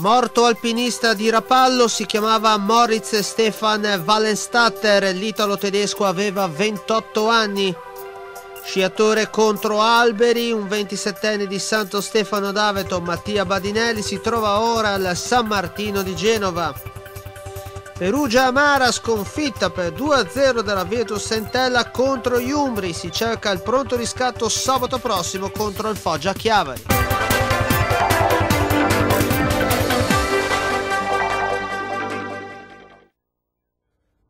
Morto alpinista di Rapallo si chiamava Moritz Stefan Wallenstatter, l'italo tedesco aveva 28 anni. Sciatore contro alberi, un 27enne di Santo Stefano d'Aveto, Mattia Badinelli, si trova ora al San Martino di Genova. Perugia Amara sconfitta per 2-0 dalla Virtus Sentella contro gli Umbri, si cerca il pronto riscatto sabato prossimo contro il Foggia Chiavari.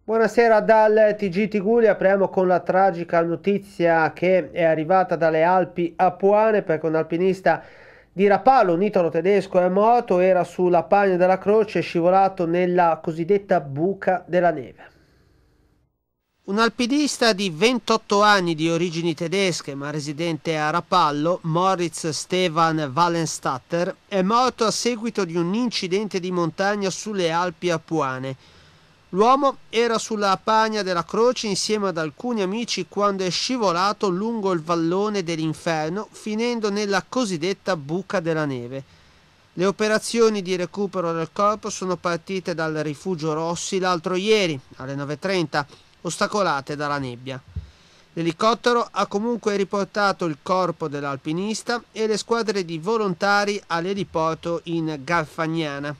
Buonasera dal TG Tigulia, apriamo con la tragica notizia che è arrivata dalle Alpi Apuane perché un alpinista di Rapallo, un italo tedesco è morto, era sulla Pagna della Croce e scivolato nella cosiddetta buca della neve. Un alpinista di 28 anni di origini tedesche ma residente a Rapallo, Moritz Stefan Wallenstatter, è morto a seguito di un incidente di montagna sulle Alpi Apuane L'uomo era sulla pagna della croce insieme ad alcuni amici quando è scivolato lungo il vallone dell'inferno, finendo nella cosiddetta buca della neve. Le operazioni di recupero del corpo sono partite dal rifugio Rossi l'altro ieri, alle 9.30, ostacolate dalla nebbia. L'elicottero ha comunque riportato il corpo dell'alpinista e le squadre di volontari all'eliporto in Garfagnana.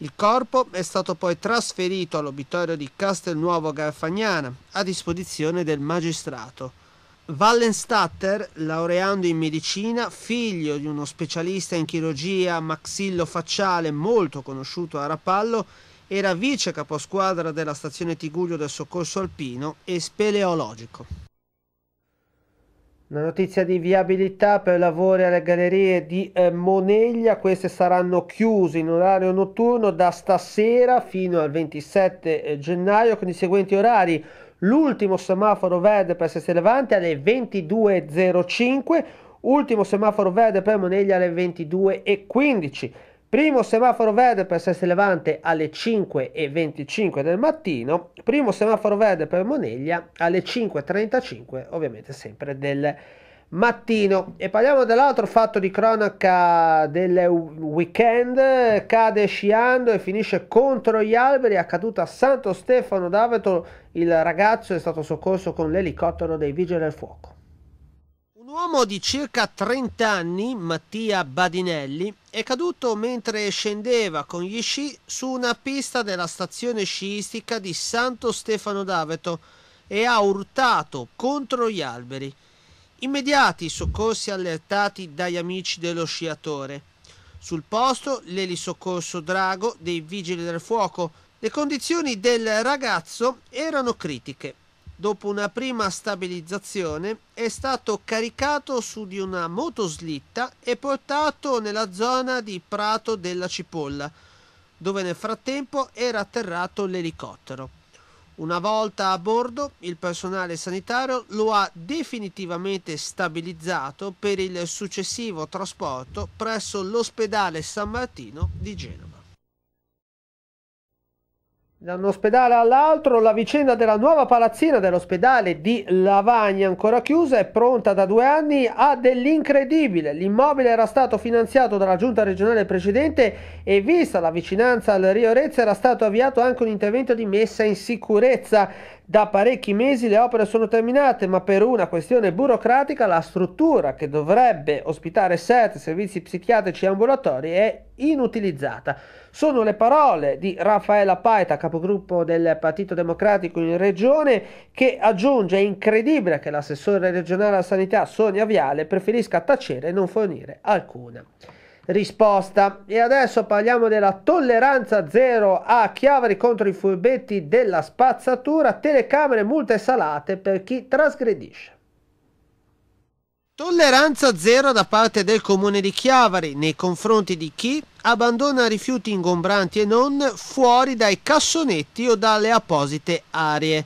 Il corpo è stato poi trasferito all'obitorio di Castelnuovo Garfagnana a disposizione del magistrato. Wallenstatter, laureando in medicina, figlio di uno specialista in chirurgia maxillo facciale molto conosciuto a Rapallo, era vice caposquadra della stazione Tiguglio del soccorso alpino e speleologico. Una notizia di viabilità per lavori alle gallerie di eh, Moneglia, queste saranno chiuse in orario notturno da stasera fino al 27 eh, gennaio con i seguenti orari. L'ultimo semaforo verde per Sestri Levante alle 22.05, ultimo semaforo verde per Moneglia alle 22.15. Primo semaforo verde per Sesti Levante alle 5.25 del mattino, primo semaforo verde per Moneglia alle 5.35 ovviamente sempre del mattino. E parliamo dell'altro fatto di cronaca del weekend, cade sciando e finisce contro gli alberi, è accaduto a Santo Stefano d'Aveto, il ragazzo è stato soccorso con l'elicottero dei vigili del fuoco. Un uomo di circa 30 anni, Mattia Badinelli, è caduto mentre scendeva con gli sci su una pista della stazione sciistica di Santo Stefano d'Aveto e ha urtato contro gli alberi. Immediati i soccorsi allertati dagli amici dello sciatore. Sul posto l'elisoccorso Drago dei Vigili del Fuoco. Le condizioni del ragazzo erano critiche dopo una prima stabilizzazione, è stato caricato su di una motoslitta e portato nella zona di Prato della Cipolla, dove nel frattempo era atterrato l'elicottero. Una volta a bordo, il personale sanitario lo ha definitivamente stabilizzato per il successivo trasporto presso l'ospedale San Martino di Genova da un ospedale all'altro, la vicenda della nuova palazzina dell'ospedale di Lavagna, ancora chiusa e pronta da due anni, ha dell'incredibile. L'immobile era stato finanziato dalla giunta regionale precedente e vista la vicinanza al Rio Rezza era stato avviato anche un intervento di messa in sicurezza. Da parecchi mesi le opere sono terminate, ma per una questione burocratica la struttura che dovrebbe ospitare set, servizi psichiatrici e ambulatori è inutilizzata. Sono le parole di Raffaella Paita, capogruppo del Partito Democratico in Regione, che aggiunge è incredibile che l'assessore regionale alla sanità Sonia Viale preferisca tacere e non fornire alcuna risposta. E adesso parliamo della tolleranza zero a Chiavari contro i furbetti della spazzatura, telecamere, multe salate per chi trasgredisce. Tolleranza zero da parte del comune di Chiavari nei confronti di chi abbandona rifiuti ingombranti e non fuori dai cassonetti o dalle apposite aree.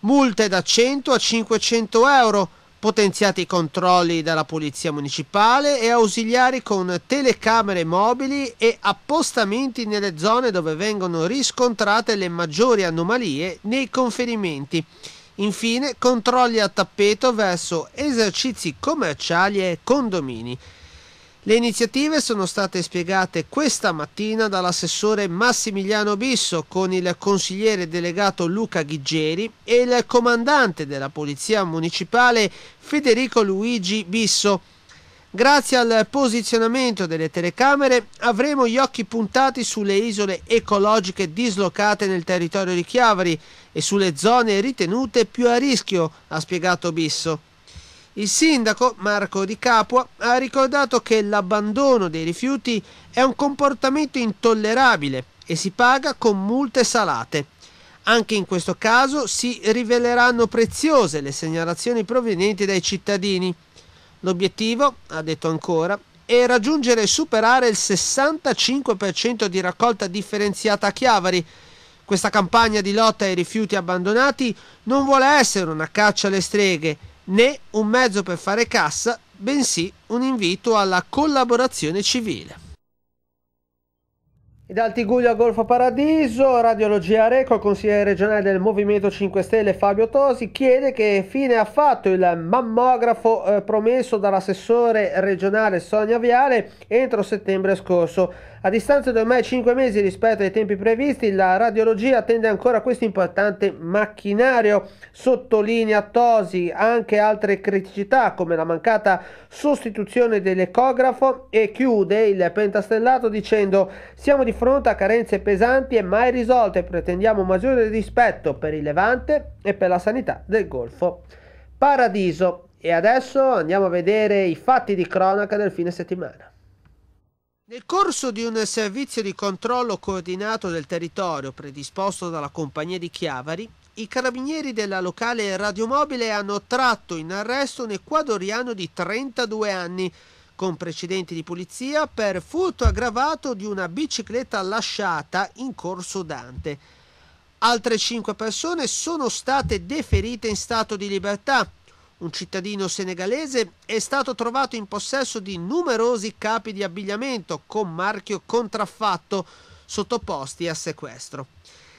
Multe da 100 a 500 euro potenziati i controlli dalla Polizia Municipale e ausiliari con telecamere mobili e appostamenti nelle zone dove vengono riscontrate le maggiori anomalie nei conferimenti. Infine, controlli a tappeto verso esercizi commerciali e condomini. Le iniziative sono state spiegate questa mattina dall'assessore Massimiliano Bisso con il consigliere delegato Luca Ghiggeri e il comandante della Polizia Municipale Federico Luigi Bisso. Grazie al posizionamento delle telecamere avremo gli occhi puntati sulle isole ecologiche dislocate nel territorio di Chiavari e sulle zone ritenute più a rischio, ha spiegato Bisso. Il sindaco Marco Di Capua ha ricordato che l'abbandono dei rifiuti è un comportamento intollerabile e si paga con multe salate. Anche in questo caso si riveleranno preziose le segnalazioni provenienti dai cittadini. L'obiettivo, ha detto ancora, è raggiungere e superare il 65% di raccolta differenziata a Chiavari. Questa campagna di lotta ai rifiuti abbandonati non vuole essere una caccia alle streghe, né un mezzo per fare cassa, bensì un invito alla collaborazione civile. Dal Tiguglia Golfo Paradiso, Radiologia Reco, il consigliere regionale del Movimento 5 Stelle Fabio Tosi chiede che fine ha fatto il mammografo eh, promesso dall'assessore regionale Sonia Viale entro settembre scorso. A distanza di ormai 5 mesi rispetto ai tempi previsti, la radiologia attende ancora questo importante macchinario. Sottolinea Tosi anche altre criticità come la mancata sostituzione dell'ecografo e chiude il pentastellato dicendo siamo di affronta carenze pesanti e mai risolte e pretendiamo maggiore rispetto per il Levante e per la sanità del Golfo Paradiso. E adesso andiamo a vedere i fatti di cronaca del fine settimana. Nel corso di un servizio di controllo coordinato del territorio predisposto dalla compagnia di Chiavari, i carabinieri della locale radiomobile hanno tratto in arresto un ecuadoriano di 32 anni con precedenti di polizia per furto aggravato di una bicicletta lasciata in corso Dante. Altre cinque persone sono state deferite in stato di libertà. Un cittadino senegalese è stato trovato in possesso di numerosi capi di abbigliamento con marchio contraffatto sottoposti a sequestro.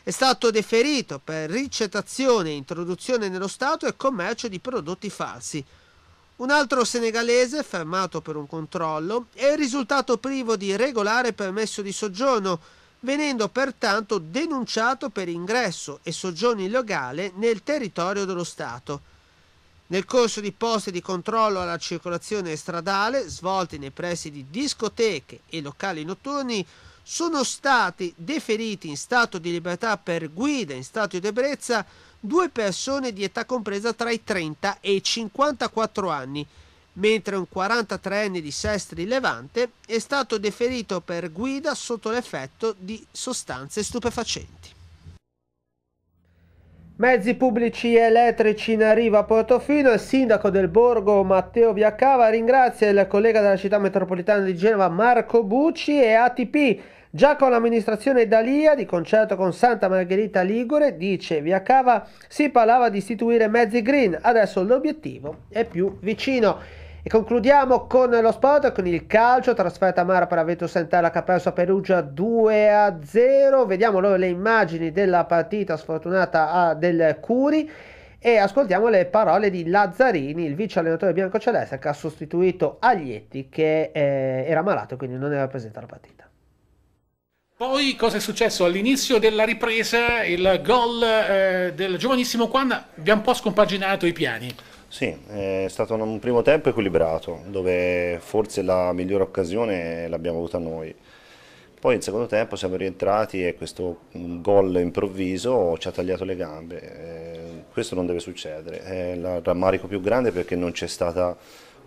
È stato deferito per ricettazione, introduzione nello Stato e commercio di prodotti falsi. Un altro senegalese, fermato per un controllo, è risultato privo di regolare permesso di soggiorno, venendo pertanto denunciato per ingresso e soggiorno illegale nel territorio dello Stato. Nel corso di posti di controllo alla circolazione stradale, svolti nei pressi di discoteche e locali notturni, sono stati deferiti in stato di libertà per guida in stato di ebbrezza due persone di età compresa tra i 30 e i 54 anni, mentre un 43enne di Sestri Levante è stato deferito per guida sotto l'effetto di sostanze stupefacenti. Mezzi pubblici e elettrici in arrivo a Portofino. Il sindaco del borgo Matteo Viacava ringrazia il collega della città metropolitana di Genova Marco Bucci e ATP Già con l'amministrazione D'Alia, di concerto con Santa Margherita Ligure, dice via Cava si parlava di istituire mezzi green, adesso l'obiettivo è più vicino. E concludiamo con lo sport, con il calcio, trasferta Mara per Aveto Virtus Entella che ha perso a Perugia 2-0. Vediamo allora le immagini della partita sfortunata ah, del Curi e ascoltiamo le parole di Lazzarini, il vice allenatore bianco-celeste che ha sostituito Aglietti che eh, era malato quindi non era presente alla partita. Poi cosa è successo? All'inizio della ripresa il gol eh, del giovanissimo Quan vi ha un po' scompaginato i piani. Sì, è stato un primo tempo equilibrato, dove forse la migliore occasione l'abbiamo avuta noi. Poi in secondo tempo siamo rientrati e questo gol improvviso ci ha tagliato le gambe. Eh, questo non deve succedere. È il rammarico più grande perché non c'è stata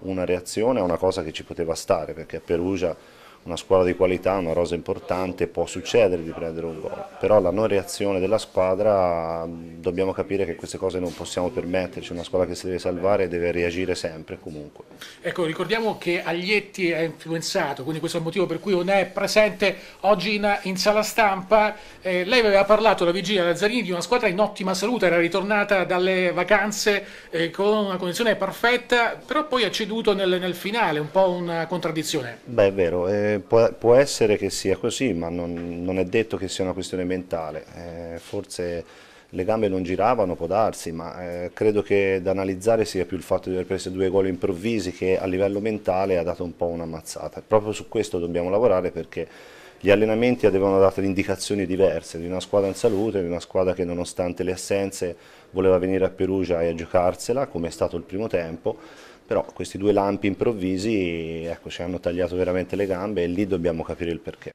una reazione a una cosa che ci poteva stare, perché a Perugia una squadra di qualità, una rosa importante, può succedere di prendere un gol, però la non reazione della squadra dobbiamo capire che queste cose non possiamo permetterci, una squadra che si deve salvare deve reagire sempre comunque. Ecco, ricordiamo che Aglietti è influenzato, quindi questo è il motivo per cui non è presente oggi in, in sala stampa, eh, lei aveva parlato la vigilia Lazzarini di una squadra in ottima salute, era ritornata dalle vacanze eh, con una condizione perfetta, però poi ha ceduto nel, nel, finale, un po' una contraddizione. Beh è vero, eh può, può, essere che sia così, ma non, non, è detto che sia una questione mentale. Eh, forse le gambe non giravano, può darsi, ma eh, credo che da analizzare sia più il fatto di aver preso due gol improvvisi che a livello mentale ha dato un po' un'ammazzata. Proprio su questo dobbiamo lavorare perché gli allenamenti avevano dato indicazioni diverse di una squadra in salute, di una squadra che nonostante le assenze voleva venire a Perugia e a giocarsela, come è stato il primo tempo, però questi due lampi improvvisi ecco, ci hanno tagliato veramente le gambe e lì dobbiamo capire il perché.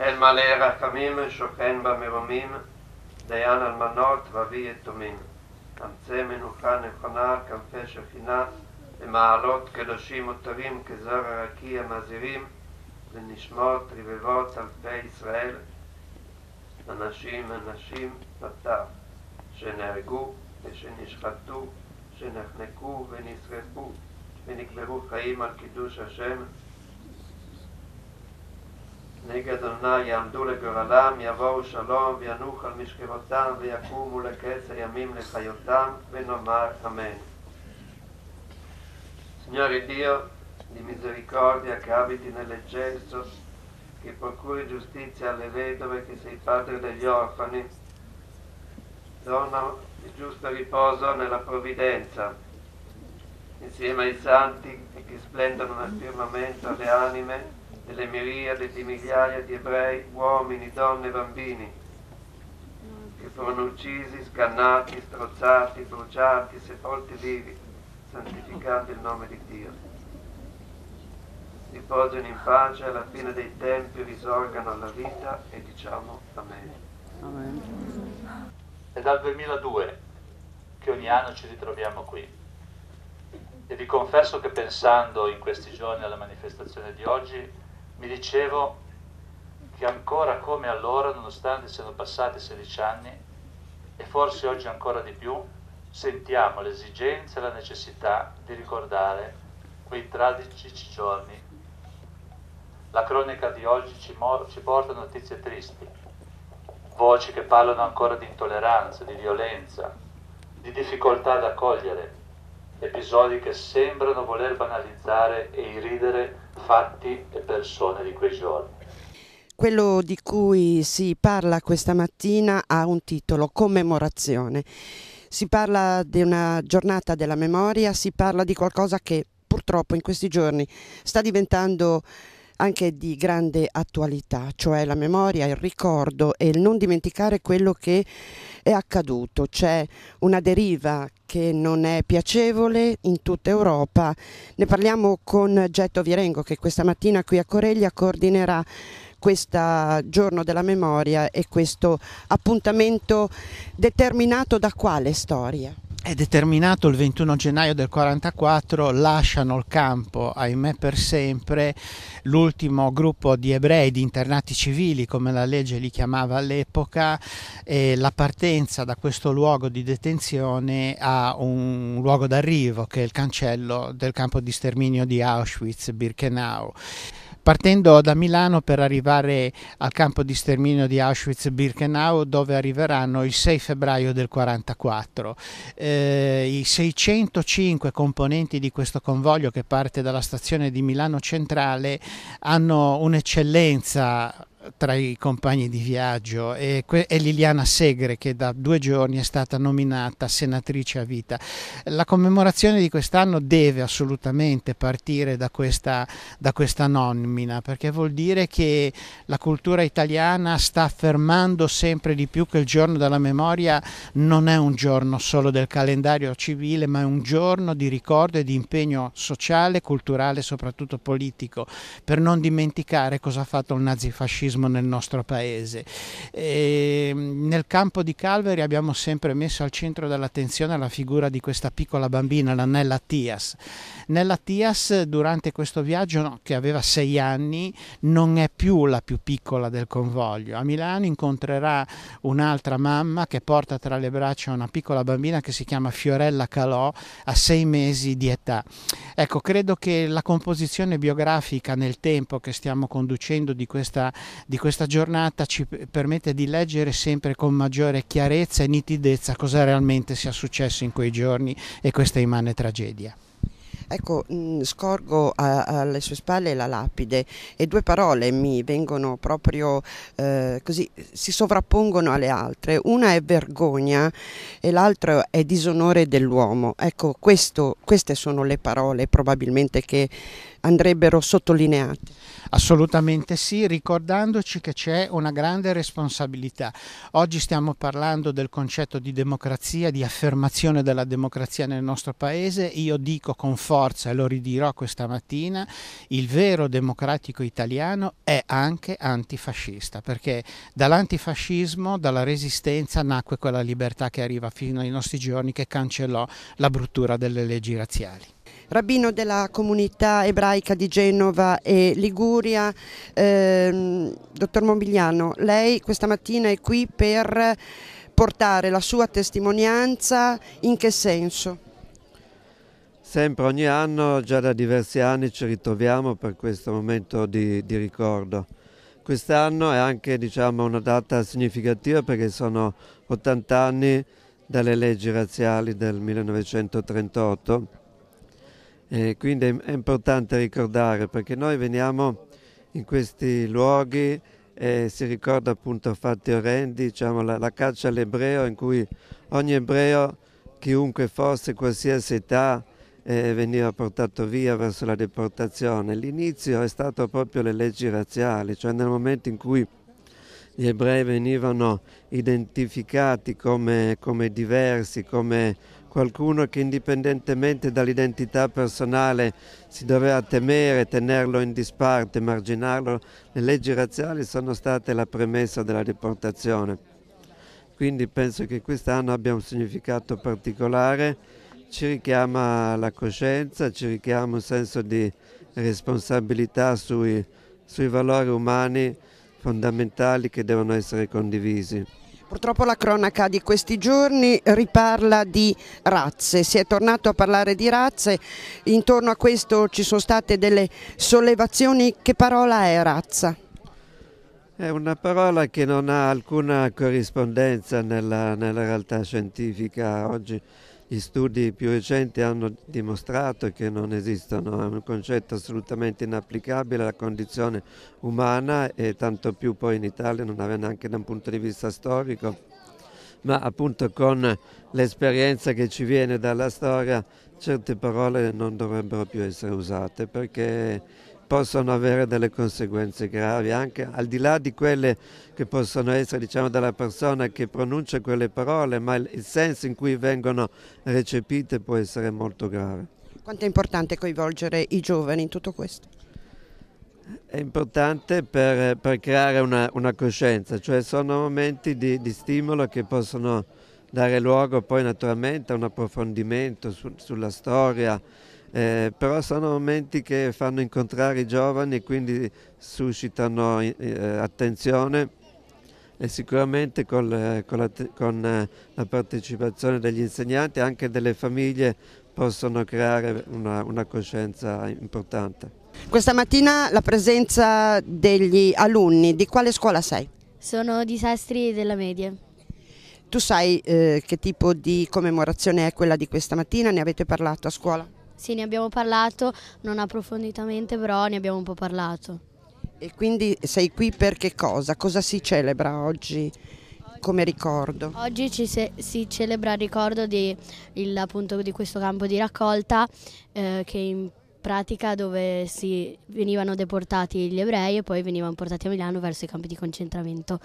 אל מלא רחמים שוכן במרומים, דיין אלמנות ואבי יתומים. אמצא מנוחה נכונה, כנפי שכינה, למעלות קדושים מותרים, כזרע רקיע מזהירים, ונשמות רבבות אלפי ישראל, אנשים, ונשים וטף, שנהרגו ושנשחטו, שנחנקו ונשרפו ונקברו חיים על קידוש השם. נגד אמנה יעמדו לגורלם, יבואו שלום וינוח על משכבותם ויקומו לקץ הימים לחיותם ונאמר אמן. Signore Dio, di misericordia che abiti nell'eccesso, che procuri giustizia alle vedove, che sei padre degli orfani, donna di giusto riposo nella provvidenza, insieme ai santi che splendono nel firmamento le anime delle miriade di migliaia di ebrei, uomini, donne e bambini, che furono uccisi, scannati, strozzati, bruciati, sepolti vivi, santificando il nome di Dio riposino in pace, alla fine dei tempi risorgano alla vita e diciamo Amen. Amen. È dal 2002 che ogni anno ci ritroviamo qui e vi confesso che pensando in questi giorni alla manifestazione di oggi mi dicevo che ancora come allora, nonostante siano passati 16 anni e forse oggi ancora di più, sentiamo l'esigenza e la necessità di ricordare quei tragici giorni la cronaca di oggi ci, ci porta notizie tristi, voci che parlano ancora di intolleranza, di violenza, di difficoltà ad accogliere, episodi che sembrano voler banalizzare e irridere fatti e persone di quei giorni. Quello di cui si parla questa mattina ha un titolo, commemorazione. Si parla di una giornata della memoria, si parla di qualcosa che purtroppo in questi giorni sta diventando anche di grande attualità, cioè la memoria, il ricordo e il non dimenticare quello che è accaduto. C'è una deriva che non è piacevole in tutta Europa. Ne parliamo con Getto Vierengo che questa mattina qui a Coreglia coordinerà questo giorno della memoria e questo appuntamento determinato da quale storia? è determinato il 21 gennaio del 44 lasciano il campo, ahimè per sempre, l'ultimo gruppo di ebrei, di internati civili come la legge li chiamava all'epoca e la partenza da questo luogo di detenzione a un luogo d'arrivo che è il cancello del campo di sterminio di Auschwitz-Birkenau partendo da Milano per arrivare al campo di sterminio di Auschwitz-Birkenau dove arriveranno il 6 febbraio del 1944. Eh, I 605 componenti di questo convoglio che parte dalla stazione di Milano Centrale hanno un'eccellenza tra i compagni di viaggio e, Liliana Segre che da due giorni è stata nominata senatrice a vita. La commemorazione di quest'anno deve assolutamente partire da questa, da questa nomina perché vuol dire che la cultura italiana sta affermando sempre di più che il giorno della memoria non è un giorno solo del calendario civile ma è un giorno di ricordo e di impegno sociale, culturale e soprattutto politico per non dimenticare cosa ha fatto il nazifascismo razzismo nel nostro paese. E ehm, nel campo di Calvary abbiamo sempre messo al centro dell'attenzione la figura di questa piccola bambina, l'Annella Tias nella Tias durante questo viaggio, no, che aveva sei anni, non è più la più piccola del convoglio. A Milano incontrerà un'altra mamma che porta tra le braccia una piccola bambina che si chiama Fiorella Calò a sei mesi di età. Ecco, credo che la composizione biografica nel tempo che stiamo conducendo di questa, di questa giornata ci permette di leggere sempre con maggiore chiarezza e nitidezza cosa realmente sia successo in quei giorni e questa immane tragedia. Ecco, mh, mm, scorgo a, alle sue spalle la lapide e due parole mi vengono proprio eh, così, si sovrappongono alle altre. Una è vergogna e l'altra è disonore dell'uomo. Ecco, questo, queste sono le parole probabilmente che andrebbero sottolineati. Assolutamente sì, ricordandoci che c'è una grande responsabilità. Oggi stiamo parlando del concetto di democrazia, di affermazione della democrazia nel nostro paese. Io dico con forza, e lo ridirò questa mattina, il vero democratico italiano è anche antifascista, perché dall'antifascismo, dalla resistenza, nacque quella libertà che arriva fino ai nostri giorni, che cancellò la bruttura delle leggi razziali rabbino della comunità ebraica di Genova e Liguria. Eh, dottor Momigliano, lei questa mattina è qui per portare la sua testimonianza, in che senso? Sempre ogni anno, già da diversi anni, ci ritroviamo per questo momento di, di ricordo. Quest'anno è anche diciamo, una data significativa perché sono 80 anni dalle leggi razziali del 1938 e quindi è importante ricordare perché noi veniamo in questi luoghi e si ricorda appunto fatti orrendi, diciamo la, la caccia all'ebreo in cui ogni ebreo, chiunque fosse, qualsiasi età, eh, veniva portato via verso la deportazione. L'inizio è stato proprio le leggi razziali, cioè nel momento in cui gli ebrei venivano identificati come, come diversi, come qualcuno che indipendentemente dall'identità personale si doveva temere, tenerlo in disparte, marginarlo, le leggi razziali sono state la premessa della deportazione. Quindi penso che quest'anno abbia un significato particolare, ci richiama la coscienza, ci richiama un senso di responsabilità sui, sui valori umani fondamentali che devono essere condivisi. Purtroppo la cronaca di questi giorni riparla di razze, si è tornato a parlare di razze, intorno a questo ci sono state delle sollevazioni, che parola è razza? È una parola che non ha alcuna corrispondenza nella, nella realtà scientifica oggi. Gli studi più recenti hanno dimostrato che non esistono, è un concetto assolutamente inapplicabile alla condizione umana e tanto più poi in Italia non aveva neanche da un punto di vista storico, ma appunto con l'esperienza che ci viene dalla storia certe parole non dovrebbero più essere usate perché possono avere delle conseguenze gravi, anche al di là di quelle che possono essere diciamo, dalla persona che pronuncia quelle parole, ma il, senso in cui vengono recepite può essere molto grave. Quanto è importante coinvolgere i giovani in tutto questo? È importante per, per creare una, una, coscienza, cioè sono momenti di, di, stimolo che possono dare luogo poi naturalmente a un approfondimento su, sulla storia, eh, però sono momenti che fanno incontrare i giovani e quindi suscitano eh, attenzione e sicuramente col, con, la, con, eh, la, partecipazione degli insegnanti e anche delle famiglie possono creare una, una coscienza importante. Questa mattina la presenza degli alunni, di quale scuola sei? Sono disastri della media. Tu sai eh, che tipo di commemorazione è quella di questa mattina? Ne avete parlato a scuola? Sì, ne abbiamo parlato, non approfonditamente, però ne abbiamo un po' parlato. E quindi sei qui per che cosa? Cosa si celebra oggi come ricordo? Oggi se, si celebra il ricordo di, il, appunto, di questo campo di raccolta eh, che in pratica dove si, venivano deportati gli ebrei e poi venivano portati a Milano verso i campi di concentramento.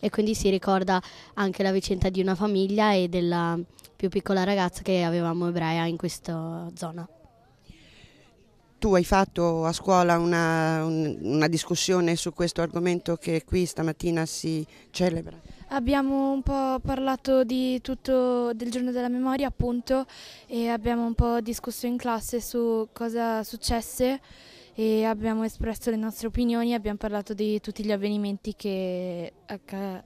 E quindi si ricorda anche la vicenda di una famiglia e della, più piccola ragazza che avevamo ebrea in questa zona. Tu hai fatto a scuola una, un, una discussione su questo argomento che qui stamattina si celebra? Abbiamo un po' parlato di tutto del giorno della memoria appunto e abbiamo un po' discusso in classe su cosa successe e abbiamo espresso le nostre opinioni, abbiamo parlato di tutti gli avvenimenti che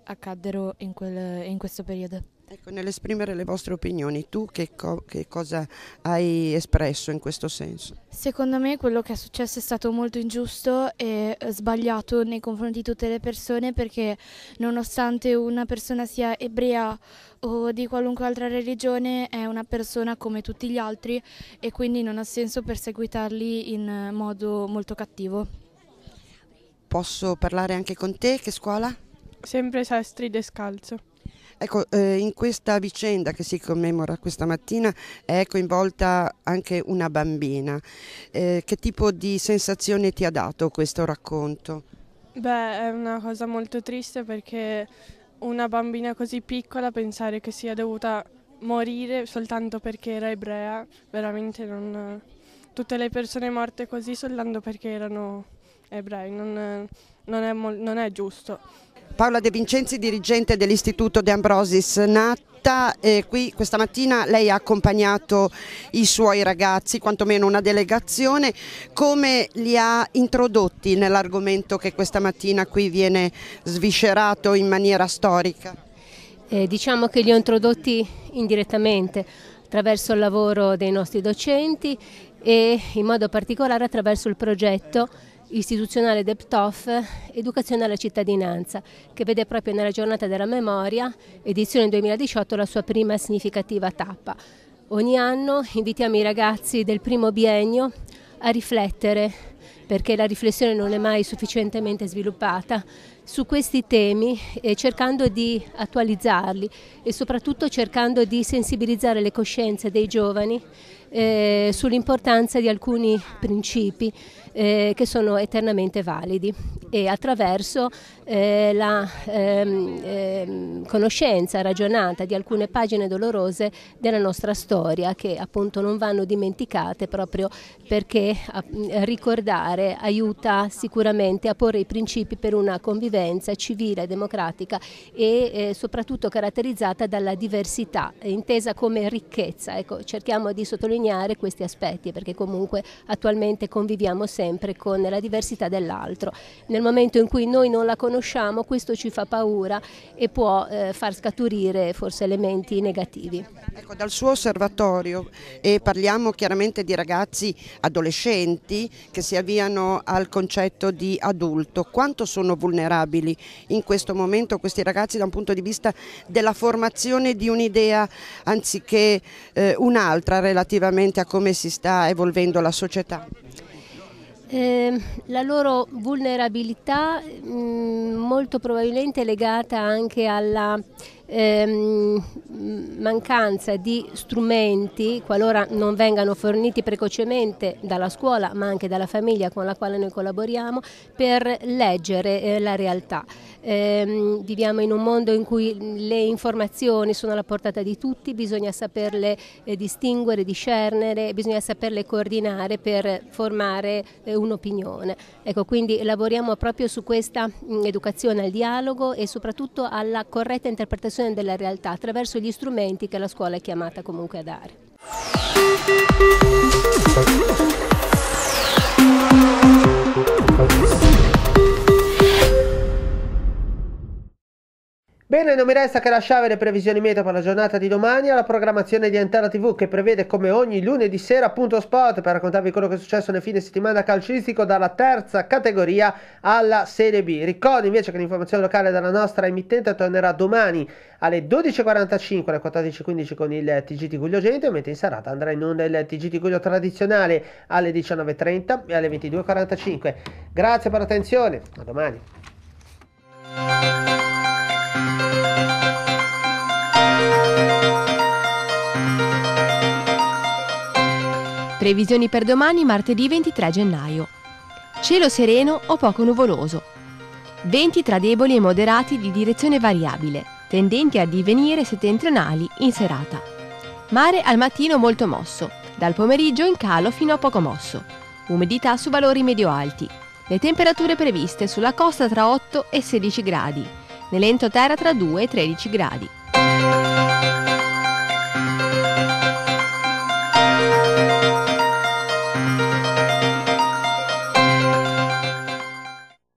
accaddero in, quel, in questo periodo. Ecco, nell'esprimere le vostre opinioni, tu che, co- che, cosa hai espresso in questo senso? Secondo me quello che è successo è stato molto ingiusto e eh, sbagliato nei confronti di tutte le persone perché nonostante una persona sia ebrea o di qualunque altra religione è una persona come tutti gli altri e quindi non ha senso perseguitarli in modo molto cattivo. Posso parlare anche con te? Che scuola? Sempre Sestri Descalzo. Ecco, eh, in questa vicenda che si commemora questa mattina è coinvolta anche una bambina. Eh, che tipo di sensazione ti ha dato questo racconto? Beh, è una cosa molto triste perché una bambina così piccola pensare che sia dovuta morire soltanto perché era ebrea, veramente non... Tutte le persone morte così soltanto perché erano ebrei, non, non, è, non è giusto. Paola De Vincenzi, dirigente dell'Istituto De Ambrosis Natta. eh, qui questa mattina lei ha accompagnato i suoi ragazzi, quantomeno una delegazione, come li ha introdotti nell'argomento che questa mattina qui viene sviscerato in maniera storica? Eh, diciamo che li ho introdotti indirettamente attraverso il lavoro dei nostri docenti e in modo particolare attraverso il progetto istituzionale DEPTOF Educazione alla cittadinanza, che vede proprio nella giornata della memoria, edizione 2018, la sua prima significativa tappa. Ogni anno invitiamo i ragazzi del primo biennio a riflettere, perché la riflessione non è mai sufficientemente sviluppata, su questi temi eh, cercando di attualizzarli e soprattutto cercando di sensibilizzare le coscienze dei giovani eh, sull'importanza di alcuni principi eh, che sono eternamente validi e attraverso eh, la ehm, ehm, conoscenza ragionata di alcune pagine dolorose della nostra storia che appunto non vanno dimenticate proprio perché a, ricordare aiuta sicuramente a porre i principi per una convivenza civile, democratica e eh, soprattutto caratterizzata dalla diversità, intesa come ricchezza. Ecco, cerchiamo di sottolineare sottolineare questi aspetti perché comunque attualmente conviviamo sempre con la diversità dell'altro. Nel momento in cui noi non la conosciamo questo ci fa paura e può eh, far scaturire forse elementi negativi. Ecco, dal suo osservatorio e parliamo chiaramente di ragazzi adolescenti che si avviano al concetto di adulto, quanto sono vulnerabili in questo momento questi ragazzi da un punto di vista della formazione di un'idea anziché eh, un'altra relativa relativamente a come si sta evolvendo la società? Eh, la loro vulnerabilità mh, mm, molto probabilmente è legata anche alla ehm, mancanza di strumenti, qualora non vengano forniti precocemente dalla scuola ma anche dalla famiglia con la quale noi collaboriamo, per leggere eh, la realtà. Eh, viviamo in un mondo in cui le informazioni sono alla portata di tutti, bisogna saperle eh, distinguere, discernere, bisogna saperle coordinare per formare eh, un'opinione. Ecco, quindi lavoriamo proprio su questa mh, mm, educazione al dialogo e soprattutto alla corretta interpretazione comprensione della realtà attraverso gli strumenti che la scuola è chiamata comunque a dare. Bene, non mi resta che lasciare le previsioni meta per la giornata di domani alla programmazione di Antena TV che prevede come ogni lunedì sera appunto spot per raccontarvi quello che è successo nel fine settimana calcistico dalla terza categoria alla Serie B. Ricordo invece che l'informazione locale dalla nostra emittente tornerà domani alle 12.45 alle 14.15 con il TG di Guglio Gente, mentre in serata andrà in onda il di Guglio tradizionale alle 19.30 e alle 22.45. Grazie per l'attenzione, a domani. Previsioni per domani, martedì 23 gennaio. Cielo sereno o poco nuvoloso. Venti tra deboli e moderati di direzione variabile, tendenti a divenire settentrionali in serata. Mare al mattino molto mosso, dal pomeriggio in calo fino a poco mosso. Umidità su valori medio-alti. Le temperature previste sulla costa tra 8 e 16 gradi, nell'entroterra tra 2 e 13 gradi.